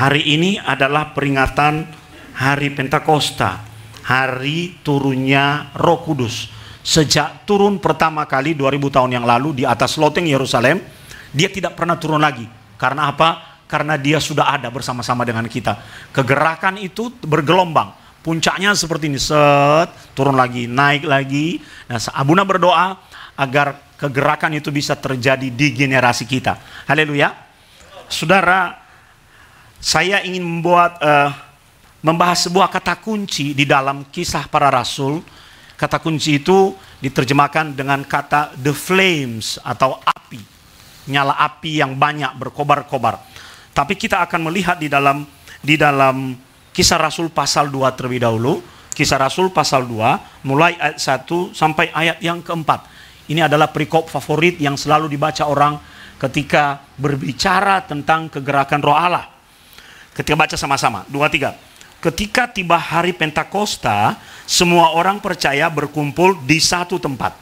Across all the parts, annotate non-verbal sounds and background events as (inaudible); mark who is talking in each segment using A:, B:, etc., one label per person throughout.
A: Hari ini adalah peringatan hari Pentakosta, hari turunnya Roh Kudus. Sejak turun pertama kali 2000 tahun yang lalu di atas loteng Yerusalem, dia tidak pernah turun lagi. Karena apa? Karena dia sudah ada bersama-sama dengan kita. Kegerakan itu bergelombang. Puncaknya seperti ini, set, turun lagi, naik lagi. Nah, Abuna berdoa agar kegerakan itu bisa terjadi di generasi kita. Haleluya. Saudara, saya ingin membuat uh, membahas sebuah kata kunci di dalam kisah para rasul. Kata kunci itu diterjemahkan dengan kata the flames atau api. Nyala api yang banyak berkobar-kobar. Tapi kita akan melihat di dalam di dalam kisah rasul pasal 2 terlebih dahulu. Kisah rasul pasal 2 mulai ayat 1 sampai ayat yang keempat. Ini adalah perikop favorit yang selalu dibaca orang ketika berbicara tentang kegerakan roh Allah Ketika baca sama-sama, dua tiga. Ketika tiba hari Pentakosta, semua orang percaya berkumpul di satu tempat.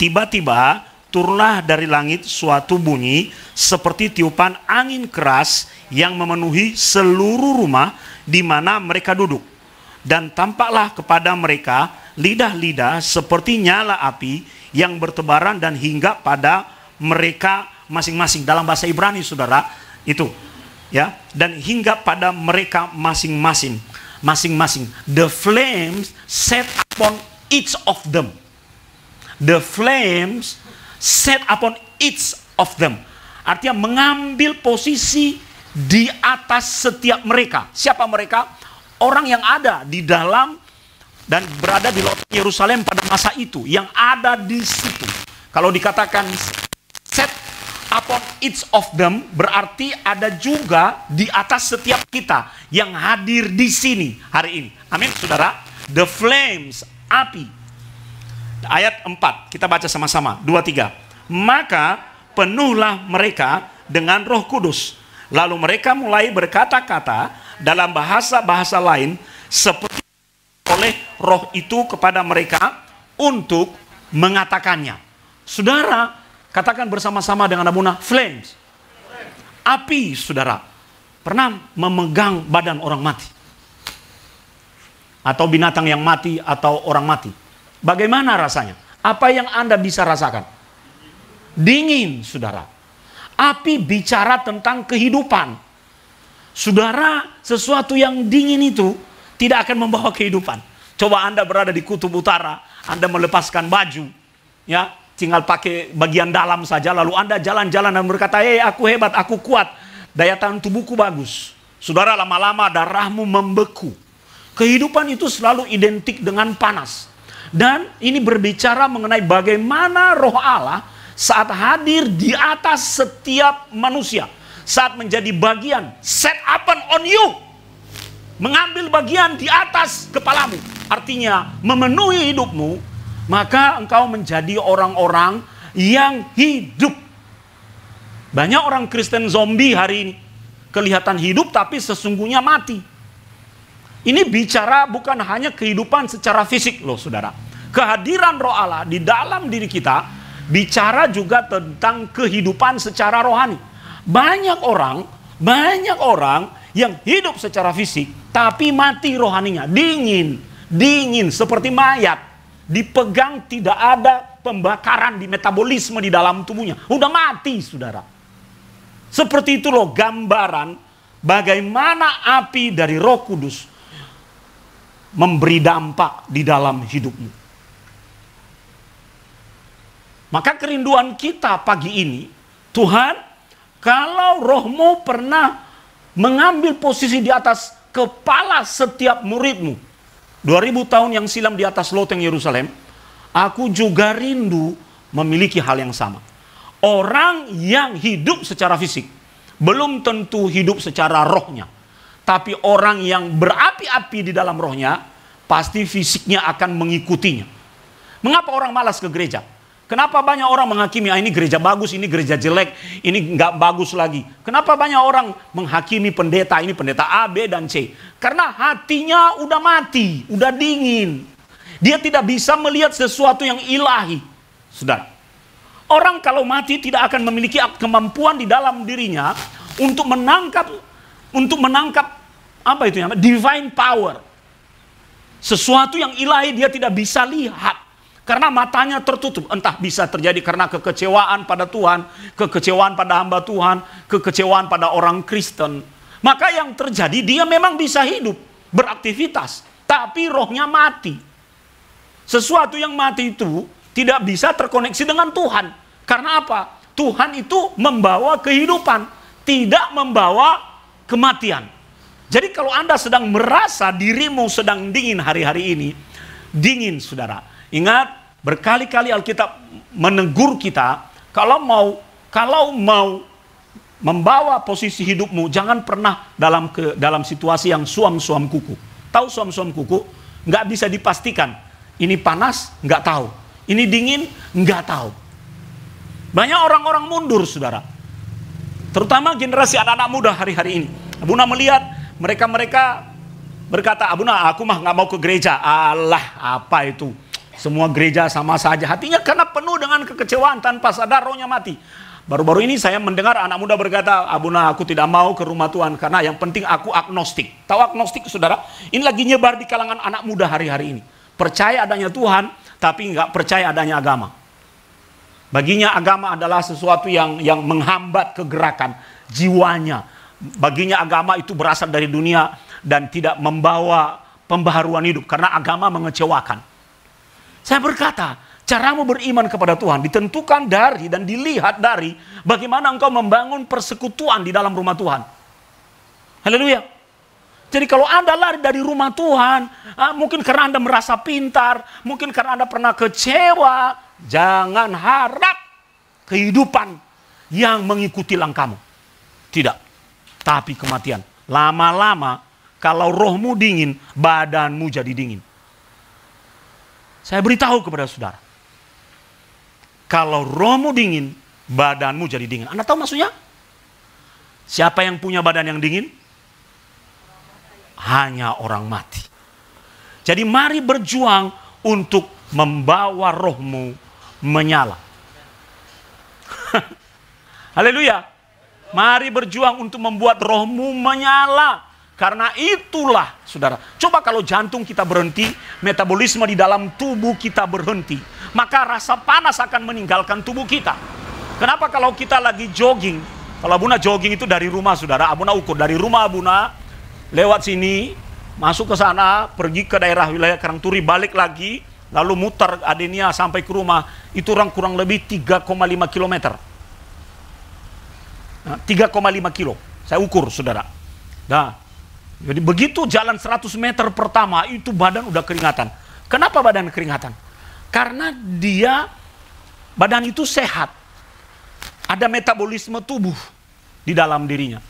A: Tiba-tiba turunlah dari langit suatu bunyi seperti tiupan angin keras yang memenuhi seluruh rumah di mana mereka duduk. Dan tampaklah kepada mereka lidah-lidah seperti nyala api yang bertebaran dan hingga pada mereka masing-masing. Dalam bahasa Ibrani, saudara, itu ya dan hingga pada mereka masing-masing masing-masing the flames set upon each of them the flames set upon each of them artinya mengambil posisi di atas setiap mereka siapa mereka orang yang ada di dalam dan berada di loteng Yerusalem pada masa itu yang ada di situ kalau dikatakan set upon each of them berarti ada juga di atas setiap kita yang hadir di sini hari ini. Amin, saudara. The flames, api. Ayat 4, kita baca sama-sama. 2, 3. Maka penuhlah mereka dengan roh kudus. Lalu mereka mulai berkata-kata dalam bahasa-bahasa lain seperti oleh roh itu kepada mereka untuk mengatakannya. Saudara, Katakan bersama-sama dengan Abuna, flames. Api, saudara, pernah memegang badan orang mati. Atau binatang yang mati, atau orang mati. Bagaimana rasanya? Apa yang Anda bisa rasakan? Dingin, saudara. Api bicara tentang kehidupan. Saudara, sesuatu yang dingin itu tidak akan membawa kehidupan. Coba Anda berada di kutub utara, Anda melepaskan baju, ya, tinggal pakai bagian dalam saja lalu Anda jalan-jalan dan berkata, "Eh, aku hebat, aku kuat, daya tahan tubuhku bagus." Saudara lama-lama darahmu membeku. Kehidupan itu selalu identik dengan panas. Dan ini berbicara mengenai bagaimana roh Allah saat hadir di atas setiap manusia. Saat menjadi bagian, set up on you. Mengambil bagian di atas kepalamu. Artinya memenuhi hidupmu, maka engkau menjadi orang-orang yang hidup. Banyak orang Kristen zombie hari ini. Kelihatan hidup tapi sesungguhnya mati. Ini bicara bukan hanya kehidupan secara fisik loh saudara. Kehadiran roh Allah di dalam diri kita bicara juga tentang kehidupan secara rohani. Banyak orang, banyak orang yang hidup secara fisik tapi mati rohaninya. Dingin, dingin seperti mayat dipegang tidak ada pembakaran di metabolisme di dalam tubuhnya. Udah mati saudara. Seperti itu loh gambaran bagaimana api dari roh kudus memberi dampak di dalam hidupmu. Maka kerinduan kita pagi ini, Tuhan kalau rohmu pernah mengambil posisi di atas kepala setiap muridmu, 2000 tahun yang silam di atas loteng Yerusalem, aku juga rindu memiliki hal yang sama. Orang yang hidup secara fisik belum tentu hidup secara rohnya. Tapi orang yang berapi-api di dalam rohnya, pasti fisiknya akan mengikutinya. Mengapa orang malas ke gereja? Kenapa banyak orang menghakimi, ah ini gereja bagus, ini gereja jelek, ini nggak bagus lagi. Kenapa banyak orang menghakimi pendeta, ini pendeta A, B, dan C. Karena hatinya udah mati, udah dingin. Dia tidak bisa melihat sesuatu yang ilahi. Saudara, orang kalau mati tidak akan memiliki kemampuan di dalam dirinya untuk menangkap untuk menangkap apa itu namanya divine power sesuatu yang ilahi dia tidak bisa lihat karena matanya tertutup. Entah bisa terjadi karena kekecewaan pada Tuhan, kekecewaan pada hamba Tuhan, kekecewaan pada orang Kristen. Maka yang terjadi dia memang bisa hidup, beraktivitas. Tapi rohnya mati. Sesuatu yang mati itu tidak bisa terkoneksi dengan Tuhan. Karena apa? Tuhan itu membawa kehidupan, tidak membawa kematian. Jadi kalau Anda sedang merasa dirimu sedang dingin hari-hari ini, dingin saudara. Ingat Berkali-kali Alkitab menegur kita, kalau mau kalau mau membawa posisi hidupmu, jangan pernah dalam ke dalam situasi yang suam-suam kuku. Tahu suam-suam kuku? Nggak bisa dipastikan. Ini panas, nggak tahu. Ini dingin, nggak tahu. Banyak orang-orang mundur, saudara. Terutama generasi anak-anak muda hari-hari ini. Abuna melihat mereka-mereka berkata, Abuna, aku mah nggak mau ke gereja. Allah, apa itu? Semua gereja sama saja. Hatinya karena penuh dengan kekecewaan tanpa sadar rohnya mati. Baru-baru ini saya mendengar anak muda berkata, Abuna aku tidak mau ke rumah Tuhan karena yang penting aku agnostik. Tahu agnostik saudara? Ini lagi nyebar di kalangan anak muda hari-hari ini. Percaya adanya Tuhan, tapi nggak percaya adanya agama. Baginya agama adalah sesuatu yang yang menghambat kegerakan jiwanya. Baginya agama itu berasal dari dunia dan tidak membawa pembaharuan hidup karena agama mengecewakan. Saya berkata, caramu beriman kepada Tuhan ditentukan dari dan dilihat dari bagaimana engkau membangun persekutuan di dalam rumah Tuhan. Haleluya. Jadi kalau Anda lari dari rumah Tuhan, ah, mungkin karena Anda merasa pintar, mungkin karena Anda pernah kecewa, jangan harap kehidupan yang mengikuti langkahmu. Tidak. Tapi kematian. Lama-lama kalau rohmu dingin, badanmu jadi dingin. Saya beritahu kepada saudara. Kalau rohmu dingin, badanmu jadi dingin. Anda tahu maksudnya? Siapa yang punya badan yang dingin? Hanya orang mati. Jadi mari berjuang untuk membawa rohmu menyala. (laughs) Haleluya. Mari berjuang untuk membuat rohmu menyala. Karena itulah, saudara. Coba kalau jantung kita berhenti, metabolisme di dalam tubuh kita berhenti, maka rasa panas akan meninggalkan tubuh kita. Kenapa kalau kita lagi jogging? Kalau Abuna jogging itu dari rumah, saudara. Abuna ukur dari rumah Abuna, lewat sini, masuk ke sana, pergi ke daerah wilayah Karangturi, balik lagi, lalu muter Adenia sampai ke rumah, itu orang kurang lebih 3,5 km. 3,5 kilo. Saya ukur, saudara. Nah, jadi begitu jalan 100 meter pertama itu badan udah keringatan. Kenapa badan keringatan? Karena dia badan itu sehat. Ada metabolisme tubuh di dalam dirinya.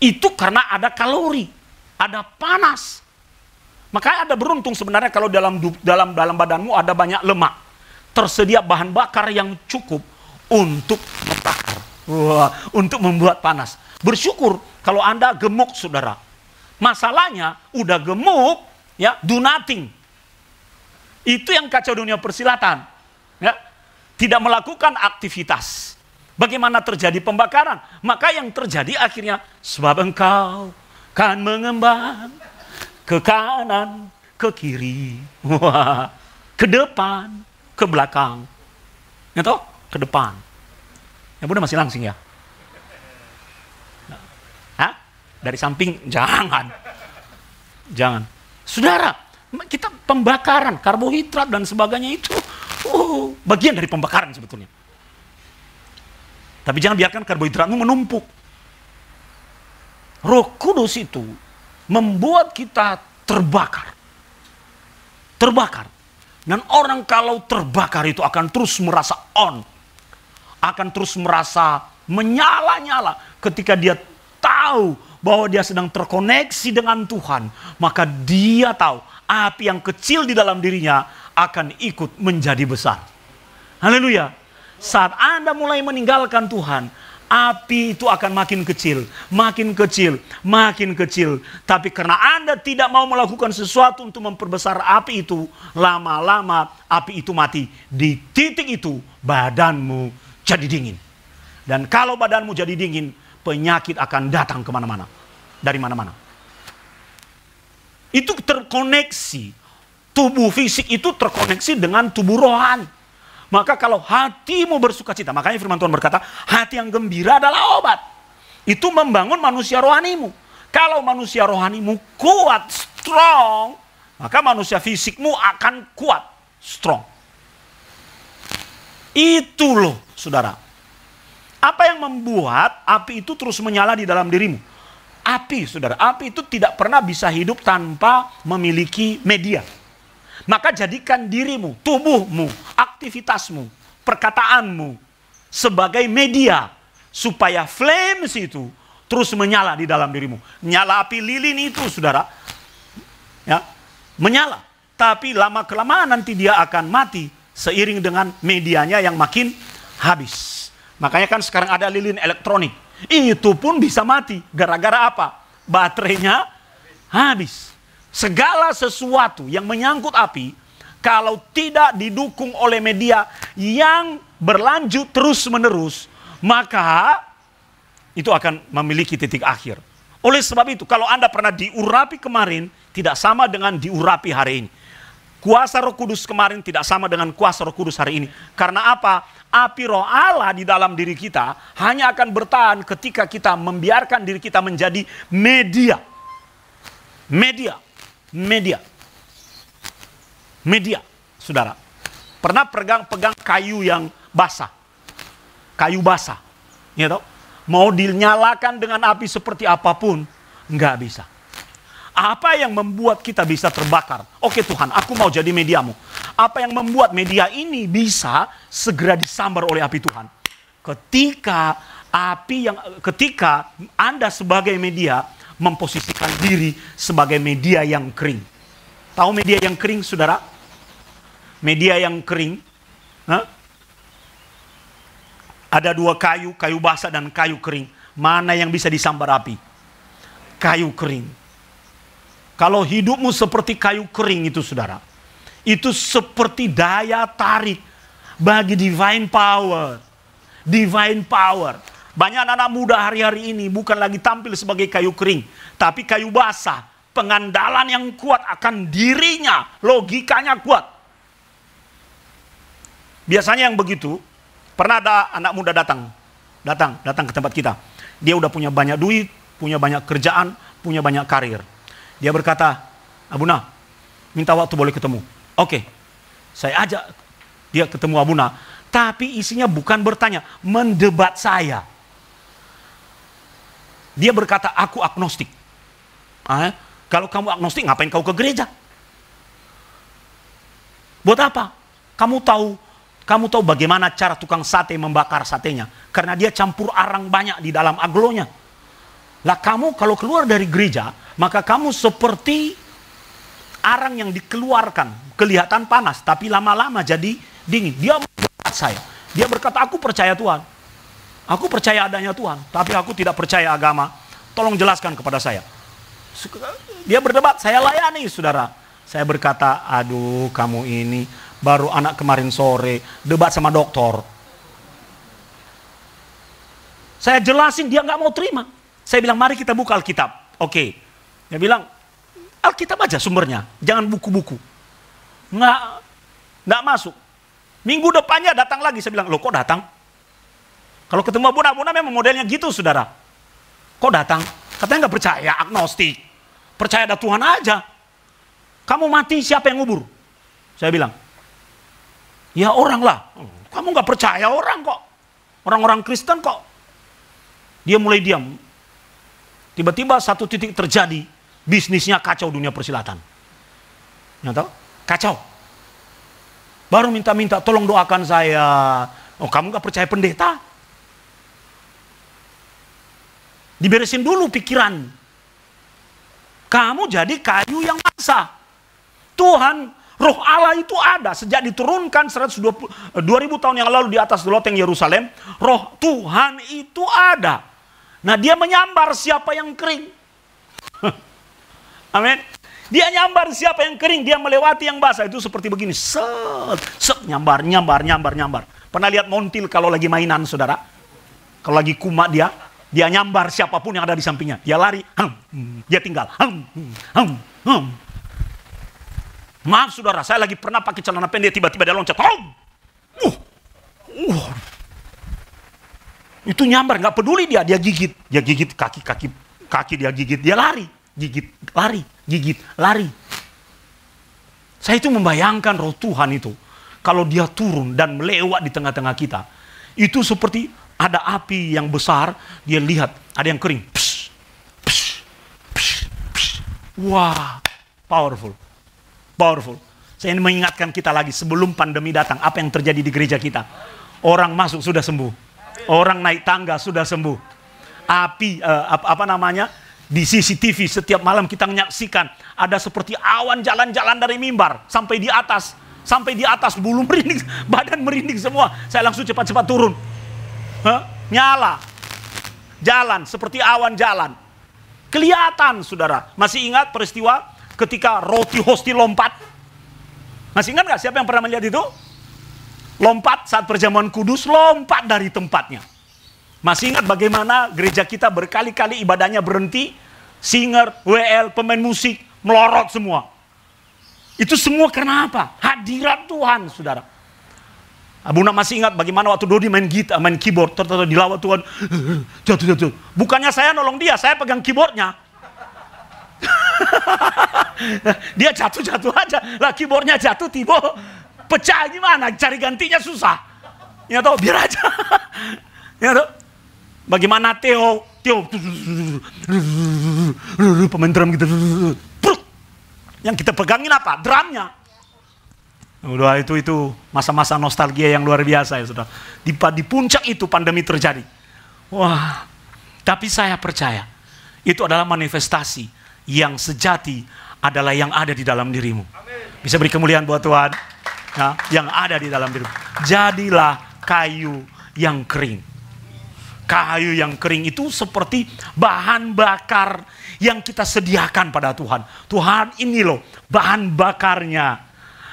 A: Itu karena ada kalori, ada panas. Makanya ada beruntung sebenarnya kalau dalam dalam dalam badanmu ada banyak lemak. Tersedia bahan bakar yang cukup untuk membakar. Wah, untuk membuat panas. Bersyukur kalau Anda gemuk, Saudara Masalahnya udah gemuk, ya, do nothing. Itu yang kacau dunia persilatan. Ya. Tidak melakukan aktivitas. Bagaimana terjadi pembakaran? Maka yang terjadi akhirnya sebab engkau kan mengembang ke kanan, ke kiri, (laughs) ke depan, ke belakang. Ya toh? Ke depan. Ya Bunda masih langsing ya. dari samping jangan. Jangan. Saudara, kita pembakaran karbohidrat dan sebagainya itu uh, bagian dari pembakaran sebetulnya. Tapi jangan biarkan karbohidratmu menumpuk. Roh Kudus itu membuat kita terbakar. Terbakar. Dan orang kalau terbakar itu akan terus merasa on. Akan terus merasa menyala-nyala ketika dia tahu bahwa dia sedang terkoneksi dengan Tuhan, maka dia tahu api yang kecil di dalam dirinya akan ikut menjadi besar. Haleluya. Saat Anda mulai meninggalkan Tuhan, api itu akan makin kecil, makin kecil, makin kecil. Tapi karena Anda tidak mau melakukan sesuatu untuk memperbesar api itu, lama-lama api itu mati. Di titik itu badanmu jadi dingin. Dan kalau badanmu jadi dingin, penyakit akan datang kemana-mana. Dari mana-mana. Itu terkoneksi. Tubuh fisik itu terkoneksi dengan tubuh rohani. Maka kalau hatimu bersuka cita, makanya firman Tuhan berkata, hati yang gembira adalah obat. Itu membangun manusia rohanimu. Kalau manusia rohanimu kuat, strong, maka manusia fisikmu akan kuat, strong. Itu loh, saudara. Apa yang membuat api itu terus menyala di dalam dirimu? Api, saudara, api itu tidak pernah bisa hidup tanpa memiliki media. Maka jadikan dirimu, tubuhmu, aktivitasmu, perkataanmu sebagai media supaya flames itu terus menyala di dalam dirimu. Nyala api lilin itu, saudara, ya, menyala. Tapi lama kelamaan nanti dia akan mati seiring dengan medianya yang makin habis. Makanya kan sekarang ada lilin elektronik. Itu pun bisa mati. Gara-gara apa? Baterainya habis. Segala sesuatu yang menyangkut api, kalau tidak didukung oleh media yang berlanjut terus-menerus, maka itu akan memiliki titik akhir. Oleh sebab itu, kalau Anda pernah diurapi kemarin, tidak sama dengan diurapi hari ini. Kuasa Roh Kudus kemarin tidak sama dengan kuasa Roh Kudus hari ini. Karena apa? Api Roh Allah di dalam diri kita hanya akan bertahan ketika kita membiarkan diri kita menjadi media. Media, media, media, saudara. Pernah pegang pegang kayu yang basah, kayu basah, ya you Mau dinyalakan dengan api seperti apapun, nggak bisa apa yang membuat kita bisa terbakar? Oke Tuhan, aku mau jadi mediamu. Apa yang membuat media ini bisa segera disambar oleh api Tuhan? Ketika api yang ketika Anda sebagai media memposisikan diri sebagai media yang kering. Tahu media yang kering, Saudara? Media yang kering. Huh? Ada dua kayu, kayu basah dan kayu kering. Mana yang bisa disambar api? Kayu kering kalau hidupmu seperti kayu kering itu saudara. Itu seperti daya tarik bagi divine power. Divine power. Banyak anak-anak muda hari-hari ini bukan lagi tampil sebagai kayu kering. Tapi kayu basah. Pengandalan yang kuat akan dirinya. Logikanya kuat. Biasanya yang begitu. Pernah ada anak muda datang. Datang, datang ke tempat kita. Dia udah punya banyak duit, punya banyak kerjaan, punya banyak karir dia berkata, Abuna, minta waktu boleh ketemu. Oke, okay. saya ajak dia ketemu Abuna. Tapi isinya bukan bertanya, mendebat saya. Dia berkata, aku agnostik. Ah, eh? Kalau kamu agnostik, ngapain kau ke gereja? Buat apa? Kamu tahu kamu tahu bagaimana cara tukang sate membakar satenya? Karena dia campur arang banyak di dalam aglonya. Lah kamu kalau keluar dari gereja, maka kamu seperti arang yang dikeluarkan, kelihatan panas, tapi lama-lama jadi dingin. Dia berkata saya. Dia berkata, aku percaya Tuhan. Aku percaya adanya Tuhan, tapi aku tidak percaya agama. Tolong jelaskan kepada saya. Dia berdebat, saya layani saudara. Saya berkata, aduh kamu ini baru anak kemarin sore, debat sama dokter. Saya jelasin, dia nggak mau terima. Saya bilang, mari kita buka Alkitab. Oke, okay dia bilang, Alkitab aja sumbernya, jangan buku-buku. Nggak, nggak masuk. Minggu depannya datang lagi, saya bilang, lo kok datang? Kalau ketemu abu-abu memang modelnya gitu saudara. Kok datang? Katanya nggak percaya, agnostik. Percaya ada Tuhan aja. Kamu mati siapa yang ngubur? Saya bilang, ya orang lah. Kamu nggak percaya orang kok. Orang-orang Kristen kok. Dia mulai diam. Tiba-tiba satu titik terjadi Bisnisnya kacau dunia persilatan. nggak tahu? Kacau. Baru minta-minta tolong doakan saya. Oh kamu gak percaya pendeta? Diberesin dulu pikiran. Kamu jadi kayu yang masa. Tuhan Roh Allah itu ada sejak diturunkan 120 2000 tahun yang lalu di atas loteng Yerusalem, roh Tuhan itu ada. Nah, dia menyambar siapa yang kering. (laughs) Amin. Dia nyambar siapa yang kering, dia melewati yang basah. Itu seperti begini, set, set, nyambar, nyambar, nyambar, nyambar. Pernah lihat montil kalau lagi mainan, saudara? Kalau lagi kumat dia, dia nyambar siapapun yang ada di sampingnya. Dia lari, hum, dia tinggal. Hum, hum, hum. Maaf saudara, saya lagi pernah pakai celana pendek, tiba-tiba dia loncat. Hum. Uh, uh. Itu nyambar, gak peduli dia, dia gigit. Dia gigit kaki-kaki, kaki dia gigit, dia lari gigit, lari, gigit, lari. Saya itu membayangkan roh Tuhan itu. Kalau dia turun dan melewat di tengah-tengah kita. Itu seperti ada api yang besar, dia lihat ada yang kering. Psh, psh, psh, psh. Wah, powerful. Powerful. Saya ingin mengingatkan kita lagi sebelum pandemi datang, apa yang terjadi di gereja kita. Orang masuk sudah sembuh. Orang naik tangga sudah sembuh. Api, eh, apa namanya, di CCTV setiap malam kita menyaksikan ada seperti awan jalan-jalan dari mimbar sampai di atas. Sampai di atas bulu merinding, (laughs) badan merinding semua. Saya langsung cepat-cepat turun. Huh? Nyala. Jalan, seperti awan jalan. Kelihatan saudara. Masih ingat peristiwa ketika roti hosti lompat? Masih ingat gak siapa yang pernah melihat itu? Lompat saat perjamuan kudus, lompat dari tempatnya. Masih ingat bagaimana gereja kita berkali-kali ibadahnya berhenti, singer, WL, pemain musik, melorot semua. Itu semua karena apa? Hadirat Tuhan, saudara. nak masih ingat bagaimana waktu Dodi main gitar, main keyboard, terus dilawat Tuhan. (laughs) Jatuh, jatuh. Bukannya saya nolong dia, saya pegang keyboardnya. (laughs) dia jatuh-jatuh aja. Lah keyboardnya jatuh, tibo, pecah gimana? Cari gantinya susah. Ya tahu, biar aja. Ya (laughs) tahu, Bagaimana Theo, Theo, pemain drum gitu. Yang kita pegangin apa? Drumnya. Udah itu itu masa-masa nostalgia yang luar biasa ya sudah. Di, di puncak itu pandemi terjadi. Wah, tapi saya percaya itu adalah manifestasi yang sejati adalah yang ada di dalam dirimu. Bisa beri kemuliaan buat Tuhan. ya, yang ada di dalam dirimu. Jadilah kayu yang kering kayu yang kering itu seperti bahan bakar yang kita sediakan pada Tuhan. Tuhan ini loh bahan bakarnya.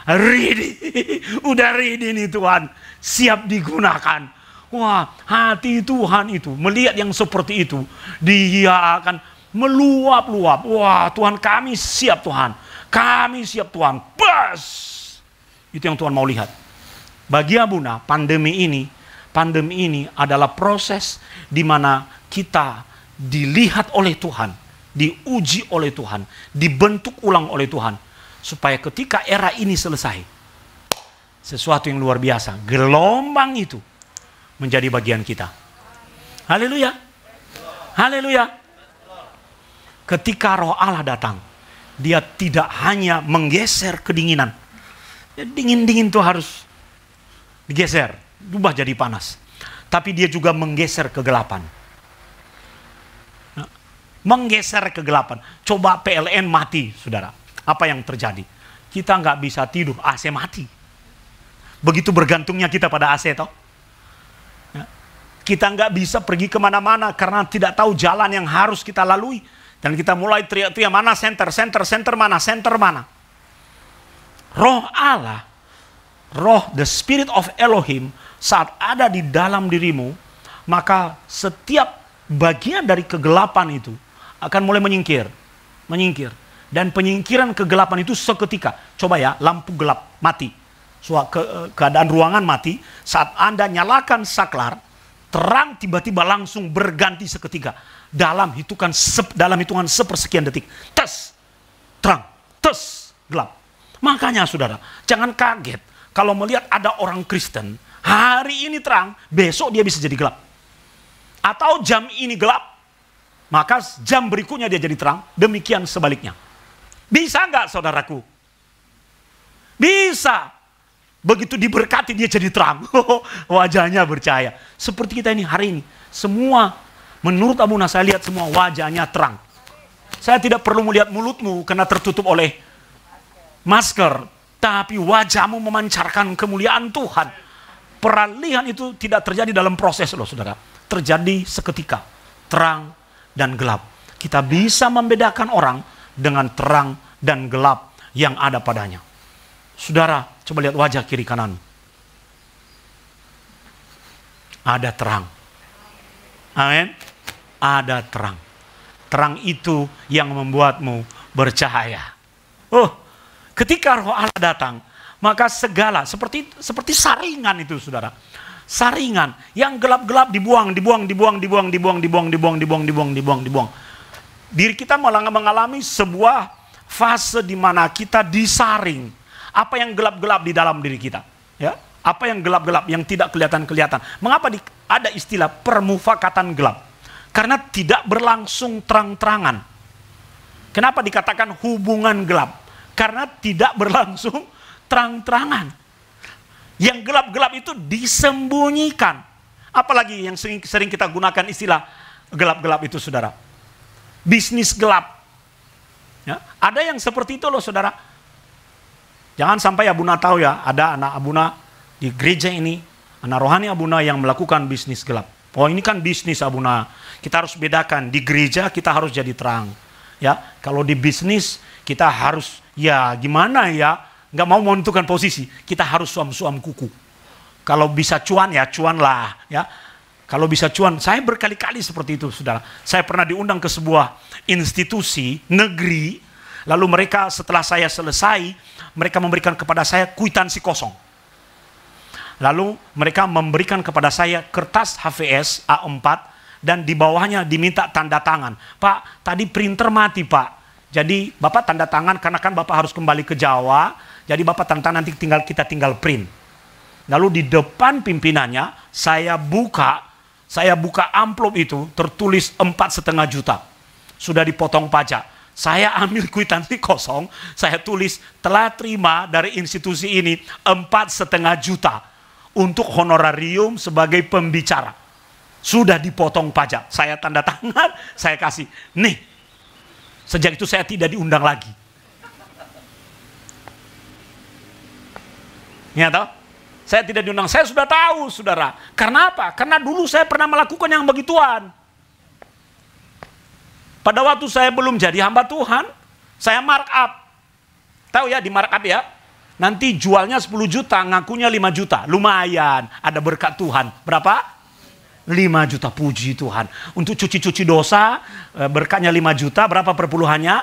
A: Ready, (laughs) udah ready nih Tuhan, siap digunakan. Wah, hati Tuhan itu melihat yang seperti itu, dia akan meluap-luap. Wah, Tuhan kami siap Tuhan, kami siap Tuhan. Bas, itu yang Tuhan mau lihat. Bagi Abuna, pandemi ini pandemi ini adalah proses di mana kita dilihat oleh Tuhan, diuji oleh Tuhan, dibentuk ulang oleh Tuhan, supaya ketika era ini selesai, sesuatu yang luar biasa, gelombang itu menjadi bagian kita. Haleluya! Haleluya! Ketika Roh Allah datang, Dia tidak hanya menggeser kedinginan, ya, dingin-dingin itu harus digeser berubah jadi panas. Tapi dia juga menggeser kegelapan. Nah, menggeser kegelapan. Coba PLN mati, saudara. Apa yang terjadi? Kita nggak bisa tidur, AC mati. Begitu bergantungnya kita pada AC, toh. Ya, kita nggak bisa pergi kemana-mana karena tidak tahu jalan yang harus kita lalui. Dan kita mulai teriak-teriak, mana center, center, center mana, center mana. Roh Allah roh, the spirit of Elohim saat ada di dalam dirimu, maka setiap bagian dari kegelapan itu akan mulai menyingkir, menyingkir. Dan penyingkiran kegelapan itu seketika. Coba ya, lampu gelap mati. Suara ke, eh, keadaan ruangan mati, saat Anda nyalakan saklar, terang tiba-tiba langsung berganti seketika. Dalam hitungan sep, dalam hitungan sepersekian detik. Tes, terang, tes, gelap. Makanya saudara, jangan kaget kalau melihat ada orang Kristen, hari ini terang, besok dia bisa jadi gelap. Atau jam ini gelap, maka jam berikutnya dia jadi terang. Demikian sebaliknya. Bisa nggak saudaraku? Bisa. Begitu diberkati dia jadi terang. (laughs) Wajahnya bercahaya. Seperti kita ini hari ini. Semua menurut Abu Nah saya lihat semua wajahnya terang. Saya tidak perlu melihat mulutmu karena tertutup oleh masker tapi wajahmu memancarkan kemuliaan Tuhan. Peralihan itu tidak terjadi dalam proses loh saudara. Terjadi seketika, terang dan gelap. Kita bisa membedakan orang dengan terang dan gelap yang ada padanya. Saudara, coba lihat wajah kiri kanan. Ada terang. Amin. Ada terang. Terang itu yang membuatmu bercahaya. Oh, Ketika roh Allah datang, maka segala seperti seperti saringan itu saudara. Saringan yang gelap-gelap dibuang, dibuang, dibuang, dibuang, dibuang, dibuang, dibuang, dibuang, dibuang, dibuang, dibuang. Diri kita malah mengalami sebuah fase di mana kita disaring. Apa yang gelap-gelap di dalam diri kita, ya? Apa yang gelap-gelap yang tidak kelihatan-kelihatan. Mengapa di, ada istilah permufakatan gelap? Karena tidak berlangsung terang-terangan. Kenapa dikatakan hubungan gelap? Karena tidak berlangsung terang-terangan. Yang gelap-gelap itu disembunyikan. Apalagi yang sering, kita gunakan istilah gelap-gelap itu saudara. Bisnis gelap. Ya, ada yang seperti itu loh saudara. Jangan sampai Abuna tahu ya, ada anak Abuna di gereja ini, anak rohani Abuna yang melakukan bisnis gelap. Oh ini kan bisnis Abuna, kita harus bedakan, di gereja kita harus jadi terang Ya, kalau di bisnis kita harus ya gimana ya, nggak mau menentukan posisi, kita harus suam-suam kuku. Kalau bisa cuan ya cuan lah, ya. Kalau bisa cuan, saya berkali-kali seperti itu, saudara. Saya pernah diundang ke sebuah institusi negeri, lalu mereka setelah saya selesai, mereka memberikan kepada saya kuitansi kosong. Lalu mereka memberikan kepada saya kertas HVS A4 dan di bawahnya diminta tanda tangan. Pak, tadi printer mati pak. Jadi Bapak tanda tangan karena kan Bapak harus kembali ke Jawa. Jadi Bapak tanda nanti tinggal kita tinggal print. Lalu di depan pimpinannya saya buka, saya buka amplop itu tertulis empat setengah juta. Sudah dipotong pajak. Saya ambil (laughs) kuitansi kosong, saya tulis telah terima dari institusi ini empat setengah juta untuk honorarium sebagai pembicara sudah dipotong pajak. Saya tanda tangan, (laughs) saya kasih. Nih, sejak itu saya tidak diundang lagi. Ya tahu? Saya tidak diundang. Saya sudah tahu, saudara. Karena apa? Karena dulu saya pernah melakukan yang begituan. Pada waktu saya belum jadi hamba Tuhan, saya markup. Tahu ya di markup ya? Nanti jualnya 10 juta, ngakunya 5 juta. Lumayan, ada berkat Tuhan. Berapa? 5 juta puji Tuhan. Untuk cuci-cuci dosa eh, berkatnya 5 juta, berapa perpuluhannya?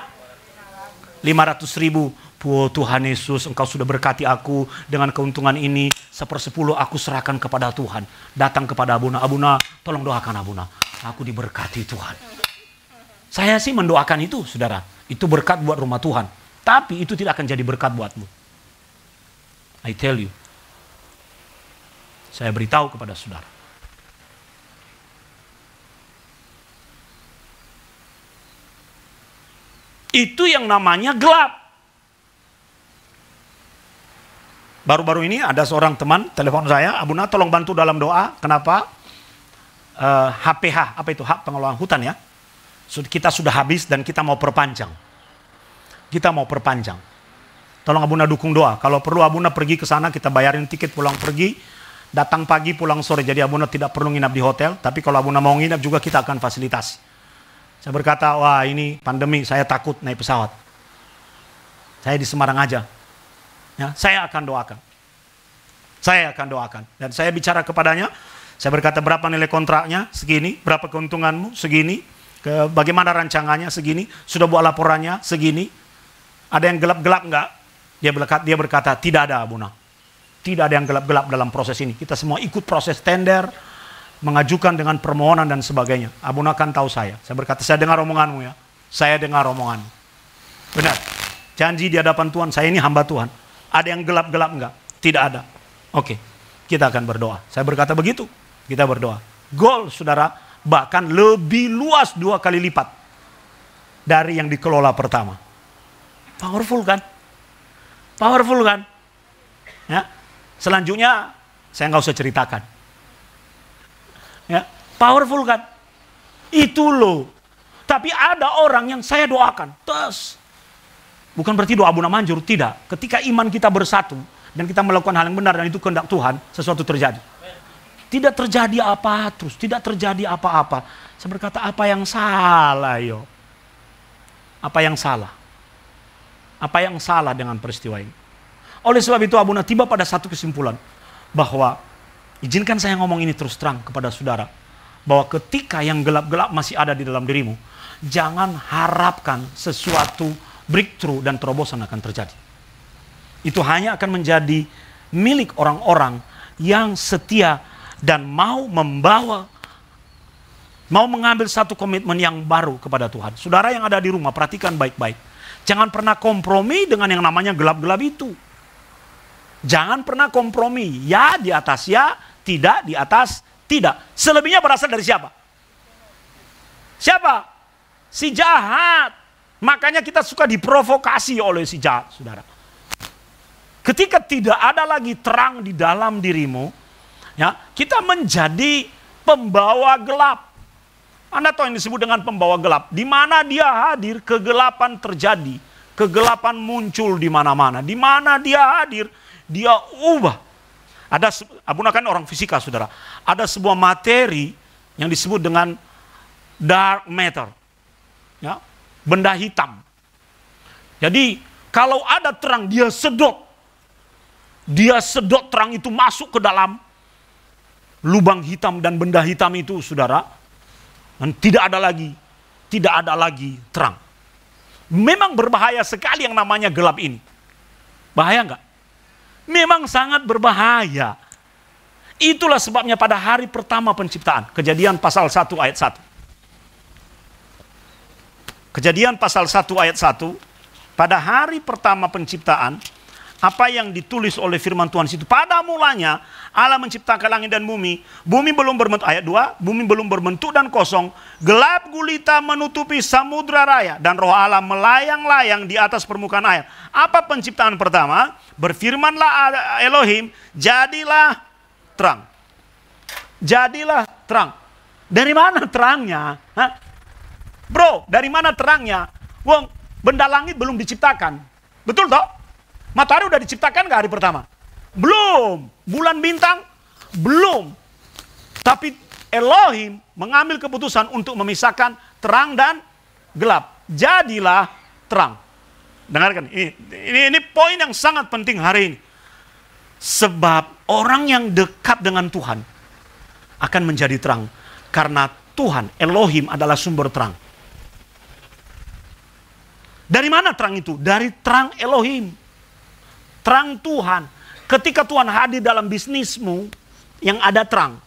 A: 500 ribu. Wow, Tuhan Yesus, Engkau sudah berkati aku dengan keuntungan ini. Sepersepuluh aku serahkan kepada Tuhan. Datang kepada Abuna. Abuna, tolong doakan Abuna. Aku diberkati Tuhan. Saya sih mendoakan itu, saudara. Itu berkat buat rumah Tuhan. Tapi itu tidak akan jadi berkat buatmu. I tell you. Saya beritahu kepada saudara. Itu yang namanya gelap. Baru-baru ini ada seorang teman telepon saya, Abuna tolong bantu dalam doa. Kenapa? Uh, eh, HPH, apa itu? Hak pengelolaan hutan ya. Kita sudah habis dan kita mau perpanjang. Kita mau perpanjang. Tolong Abuna dukung doa. Kalau perlu Abuna pergi ke sana, kita bayarin tiket pulang pergi. Datang pagi, pulang sore. Jadi Abuna tidak perlu nginap di hotel. Tapi kalau Abuna mau nginap juga kita akan fasilitasi. Saya berkata, wah ini pandemi, saya takut naik pesawat. Saya di Semarang aja. Ya, saya akan doakan. Saya akan doakan. Dan saya bicara kepadanya, saya berkata berapa nilai kontraknya, segini, berapa keuntunganmu, segini, ke bagaimana rancangannya, segini, sudah buat laporannya, segini. Ada yang gelap-gelap enggak? Dia berkata, dia berkata tidak ada, Buna. Tidak ada yang gelap-gelap dalam proses ini. Kita semua ikut proses tender, mengajukan dengan permohonan dan sebagainya. Abu Nakan tahu saya. Saya berkata, saya dengar omonganmu ya. Saya dengar omonganmu. Benar. Janji di hadapan Tuhan, saya ini hamba Tuhan. Ada yang gelap-gelap enggak? Tidak ada. Oke, kita akan berdoa. Saya berkata begitu. Kita berdoa. Gol, saudara, bahkan lebih luas dua kali lipat dari yang dikelola pertama. Powerful kan? Powerful kan? Ya. Selanjutnya, saya nggak usah ceritakan Ya, powerful kan? Itu loh. Tapi ada orang yang saya doakan. Terus. Bukan berarti doa Abu manjur, tidak. Ketika iman kita bersatu dan kita melakukan hal yang benar dan itu kehendak Tuhan, sesuatu terjadi. Tidak terjadi apa terus, tidak terjadi apa-apa. Saya berkata apa yang salah yo? Apa yang salah? Apa yang salah dengan peristiwa ini? Oleh sebab itu Abu tiba pada satu kesimpulan bahwa Izinkan saya ngomong ini terus terang kepada saudara. Bahwa ketika yang gelap-gelap masih ada di dalam dirimu, jangan harapkan sesuatu breakthrough dan terobosan akan terjadi. Itu hanya akan menjadi milik orang-orang yang setia dan mau membawa mau mengambil satu komitmen yang baru kepada Tuhan. Saudara yang ada di rumah, perhatikan baik-baik. Jangan pernah kompromi dengan yang namanya gelap-gelap itu. Jangan pernah kompromi. Ya di atas ya, tidak di atas tidak. Selebihnya berasal dari siapa? Siapa? Si jahat. Makanya kita suka diprovokasi oleh si jahat, saudara. Ketika tidak ada lagi terang di dalam dirimu, ya kita menjadi pembawa gelap. Anda tahu yang disebut dengan pembawa gelap. Di mana dia hadir, kegelapan terjadi. Kegelapan muncul di mana-mana. Di mana dia hadir, dia ubah. Ada abunakan orang fisika, Saudara. Ada sebuah materi yang disebut dengan dark matter. Ya, benda hitam. Jadi, kalau ada terang dia sedot. Dia sedot terang itu masuk ke dalam lubang hitam dan benda hitam itu, Saudara. Dan tidak ada lagi, tidak ada lagi terang memang berbahaya sekali yang namanya gelap ini. Bahaya enggak memang sangat berbahaya. Itulah sebabnya pada hari pertama penciptaan. Kejadian pasal 1 ayat 1. Kejadian pasal 1 ayat 1. Pada hari pertama penciptaan, apa yang ditulis oleh firman Tuhan situ. Pada mulanya Allah menciptakan langit dan bumi. Bumi belum berbentuk ayat 2, bumi belum berbentuk dan kosong. Gelap gulita menutupi samudra raya dan roh Allah melayang-layang di atas permukaan air. Apa penciptaan pertama? Berfirmanlah Elohim, jadilah terang. Jadilah terang. Dari mana terangnya? Hah? Bro, dari mana terangnya? Wong, benda langit belum diciptakan. Betul toh? Matahari udah diciptakan gak hari pertama? Belum. Bulan bintang? Belum. Tapi Elohim mengambil keputusan untuk memisahkan terang dan gelap. Jadilah terang. Dengarkan, ini, ini, ini poin yang sangat penting hari ini. Sebab orang yang dekat dengan Tuhan akan menjadi terang. Karena Tuhan, Elohim adalah sumber terang. Dari mana terang itu? Dari terang Elohim terang Tuhan. Ketika Tuhan hadir dalam bisnismu yang ada terang,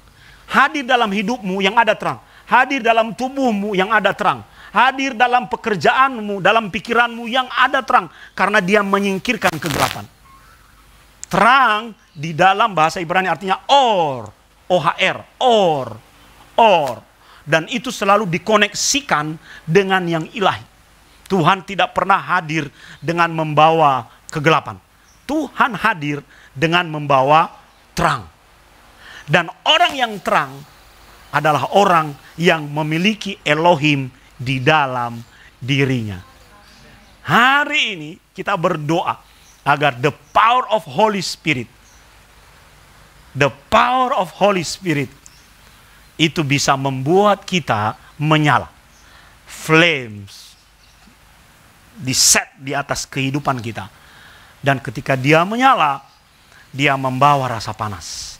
A: hadir dalam hidupmu yang ada terang, hadir dalam tubuhmu yang ada terang, hadir dalam pekerjaanmu, dalam pikiranmu yang ada terang karena dia menyingkirkan kegelapan. Terang di dalam bahasa Ibrani artinya or, OHR, or, or. Dan itu selalu dikoneksikan dengan yang ilahi. Tuhan tidak pernah hadir dengan membawa kegelapan. Tuhan hadir dengan membawa terang. Dan orang yang terang adalah orang yang memiliki Elohim di dalam dirinya. Hari ini kita berdoa agar the power of Holy Spirit the power of Holy Spirit itu bisa membuat kita menyala. Flames di set di atas kehidupan kita dan ketika dia menyala, dia membawa rasa panas.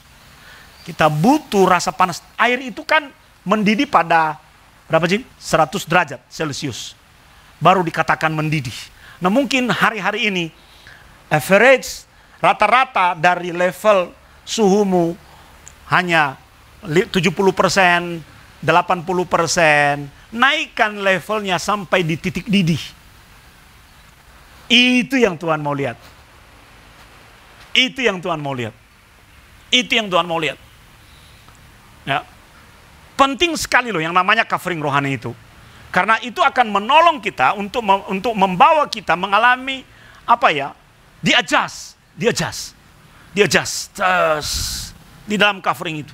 A: Kita butuh rasa panas. Air itu kan mendidih pada berapa Jim? 100 derajat Celcius. Baru dikatakan mendidih. Nah mungkin hari-hari ini average rata-rata dari level suhumu hanya 70 persen, 80 persen, naikkan levelnya sampai di titik didih itu yang Tuhan mau lihat. Itu yang Tuhan mau lihat. Itu yang Tuhan mau lihat. Ya. Penting sekali loh yang namanya covering rohani itu. Karena itu akan menolong kita untuk untuk membawa kita mengalami apa ya? adjust. Di adjust. terus di dalam covering itu.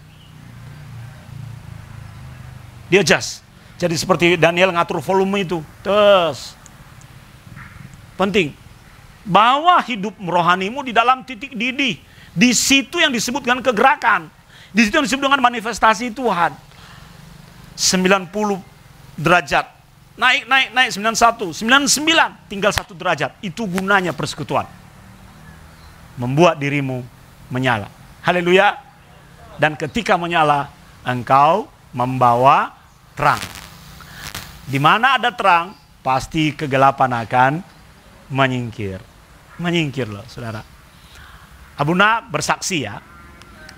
A: di adjust. Jadi seperti Daniel ngatur volume itu, terus Penting. bahwa hidup rohanimu di dalam titik didih. Di situ yang disebutkan kegerakan. Di situ yang disebut dengan manifestasi Tuhan. 90 derajat. Naik, naik, naik. 91, 99. Tinggal satu derajat. Itu gunanya persekutuan. Membuat dirimu menyala. Haleluya. Dan ketika menyala, engkau membawa terang. Di mana ada terang, pasti kegelapan akan menyingkir. menyingkir loh, saudara. Abu Na bersaksi ya.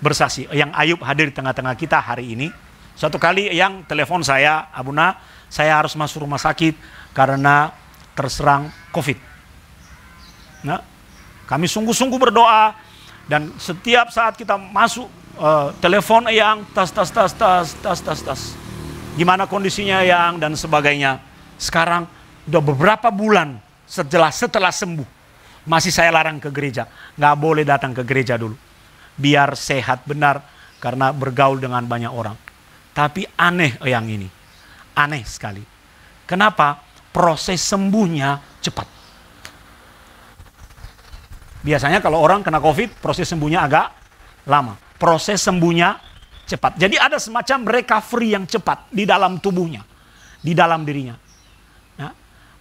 A: Bersaksi. Yang Ayub hadir di tengah-tengah kita hari ini. Suatu kali yang telepon saya, Abu Na, saya harus masuk rumah sakit karena terserang COVID. Nah, kami sungguh-sungguh berdoa dan setiap saat kita masuk uh, telepon yang tas tas tas tas tas tas tas gimana kondisinya yang dan sebagainya. Sekarang udah beberapa bulan setelah setelah sembuh masih saya larang ke gereja nggak boleh datang ke gereja dulu biar sehat benar karena bergaul dengan banyak orang tapi aneh yang ini aneh sekali kenapa proses sembuhnya cepat biasanya kalau orang kena covid proses sembuhnya agak lama proses sembuhnya cepat jadi ada semacam recovery yang cepat di dalam tubuhnya di dalam dirinya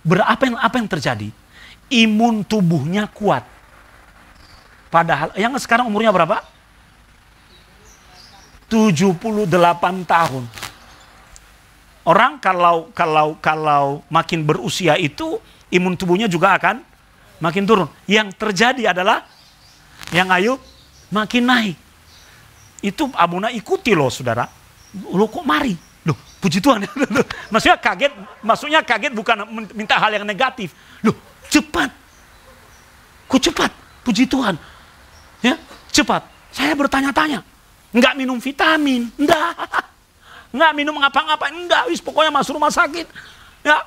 A: berapa yang apa yang terjadi? Imun tubuhnya kuat. Padahal yang sekarang umurnya berapa? 78 tahun. Orang kalau kalau kalau makin berusia itu imun tubuhnya juga akan makin turun. Yang terjadi adalah yang Ayub makin naik. Itu Abuna ikuti loh saudara. Lo kok mari? Puji Tuhan. (laughs) maksudnya kaget, maksudnya kaget bukan minta hal yang negatif. Loh, cepat. ku cepat? Puji Tuhan. Ya, cepat. Saya bertanya-tanya. Enggak minum vitamin. Enggak. Enggak (laughs) minum apa ngapa Enggak, wis pokoknya masuk rumah sakit. Ya.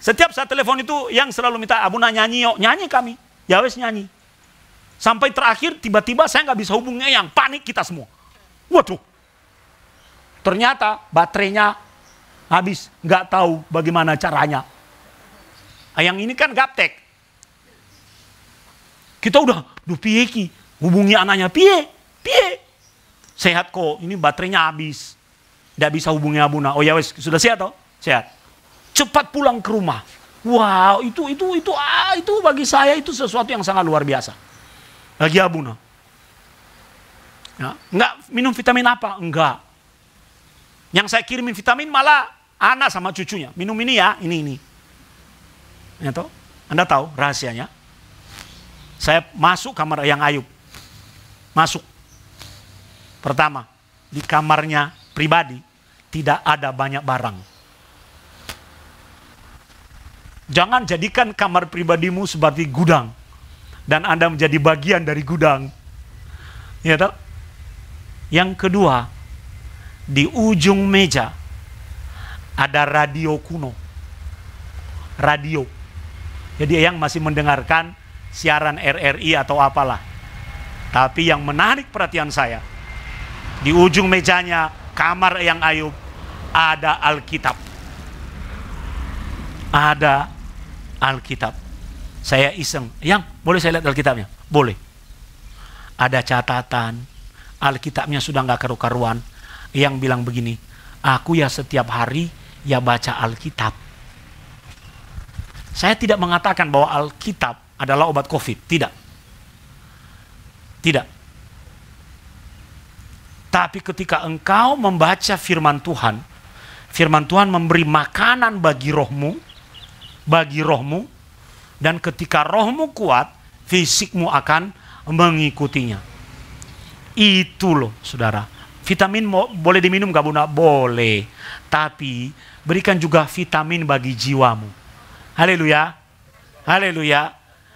A: Setiap saat telepon itu yang selalu minta Abuna nyanyi, yuk. nyanyi kami. Ya wes nyanyi. Sampai terakhir tiba-tiba saya nggak bisa hubungnya yang panik kita semua. Waduh, Ternyata baterainya habis, nggak tahu bagaimana caranya. Nah, yang ini kan gaptek. Kita udah, duh piye ki, hubungi anaknya, piye, piye. Sehat kok, ini baterainya habis. Nggak bisa hubungi abuna. Oh ya wes, sudah sehat toh? Sehat. Cepat pulang ke rumah. Wow, itu itu itu ah, itu bagi saya itu sesuatu yang sangat luar biasa. Lagi abuna. Ya, enggak minum vitamin apa? Enggak. Yang saya kirimin vitamin malah anak sama cucunya. Minum ini ya, ini ini. Ya toh? Anda tahu rahasianya? Saya masuk kamar yang Ayub. Masuk. Pertama, di kamarnya pribadi tidak ada banyak barang. Jangan jadikan kamar pribadimu seperti gudang dan Anda menjadi bagian dari gudang. Ya toh? Yang kedua, di ujung meja ada radio kuno. Radio. Jadi yang masih mendengarkan siaran RRI atau apalah. Tapi yang menarik perhatian saya, di ujung mejanya kamar yang Ayub ada Alkitab. Ada Alkitab. Saya iseng, yang boleh saya lihat Alkitabnya? Boleh. Ada catatan, Alkitabnya sudah nggak karu-karuan, yang bilang begini, aku ya setiap hari ya baca Alkitab. Saya tidak mengatakan bahwa Alkitab adalah obat COVID, tidak. Tidak. Tapi ketika engkau membaca firman Tuhan, firman Tuhan memberi makanan bagi rohmu, bagi rohmu, dan ketika rohmu kuat, fisikmu akan mengikutinya. Itu loh, saudara Vitamin mo, boleh diminum gak Bunda? Boleh. Tapi berikan juga vitamin bagi jiwamu. Haleluya. Haleluya.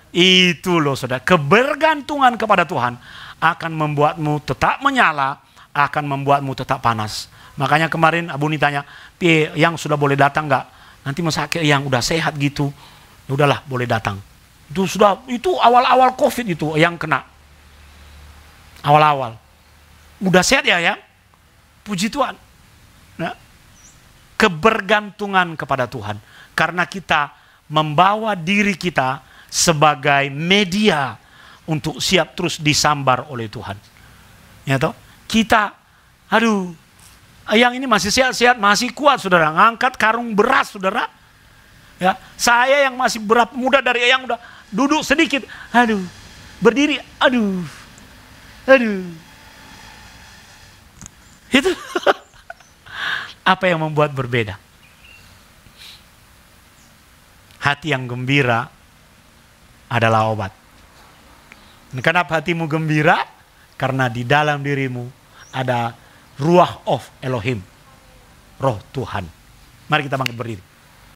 A: Itu loh saudara. Kebergantungan kepada Tuhan akan membuatmu tetap menyala, akan membuatmu tetap panas. Makanya kemarin Abu tanya, yang sudah boleh datang nggak? Nanti masakir yang udah sehat gitu. Ya udahlah, boleh datang. Itu sudah itu awal-awal Covid itu yang kena. Awal-awal. Udah sehat ya ya? Puji Tuhan. Nah, kebergantungan kepada Tuhan. Karena kita membawa diri kita sebagai media untuk siap terus disambar oleh Tuhan. Ya toh? Kita, aduh, yang ini masih sehat-sehat, masih kuat saudara. angkat karung beras saudara. Ya, saya yang masih berat muda dari yang udah duduk sedikit, aduh, berdiri, aduh, aduh, itu (laughs) apa yang membuat berbeda? Hati yang gembira adalah obat. Kenapa hatimu gembira? Karena di dalam dirimu ada ruah of Elohim, roh Tuhan. Mari kita bangkit berdiri.